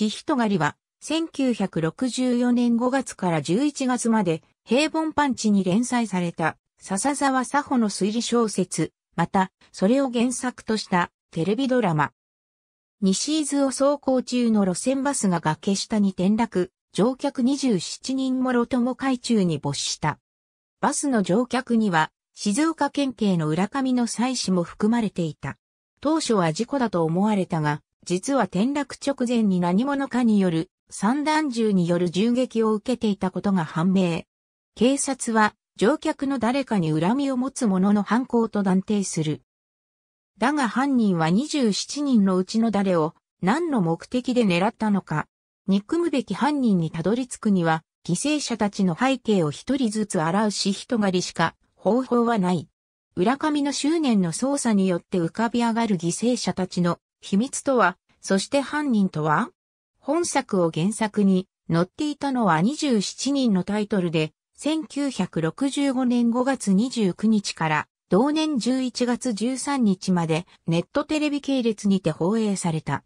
千人狩りは、1964年5月から11月まで、平凡パンチに連載された、笹沢佐穂の推理小説、また、それを原作としたテレビドラマ。西伊豆を走行中の路線バスが崖下に転落、乗客27人もろとも海中に没した。バスの乗客には、静岡県警の浦上の妻子も含まれていた。当初は事故だと思われたが、実は転落直前に何者かによる散弾銃による銃撃を受けていたことが判明。警察は乗客の誰かに恨みを持つ者の犯行と断定する。だが犯人は27人のうちの誰を何の目的で狙ったのか、憎むべき犯人にたどり着くには、犠牲者たちの背景を一人ずつ洗うし人狩りしか方法はない。浦上の執念の捜査によって浮かび上がる犠牲者たちの秘密とは、そして犯人とは本作を原作に載っていたのは27人のタイトルで、1965年5月29日から同年11月13日までネットテレビ系列にて放映された。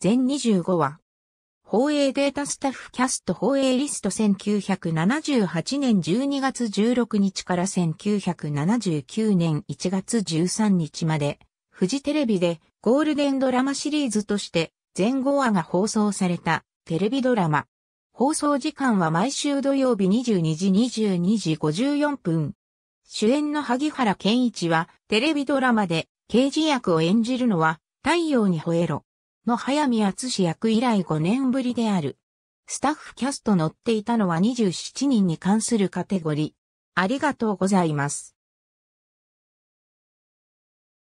全25話。放映データスタッフキャスト放映リスト1978年12月16日から1979年1月13日までフジテレビでゴールデンドラマシリーズとして全後話が放送されたテレビドラマ。放送時間は毎週土曜日22時22時54分。主演の萩原健一はテレビドラマで刑事役を演じるのは太陽に吠えろの早見厚役以来5年ぶりである。スタッフキャスト乗っていたのは27人に関するカテゴリー。ありがとうございます。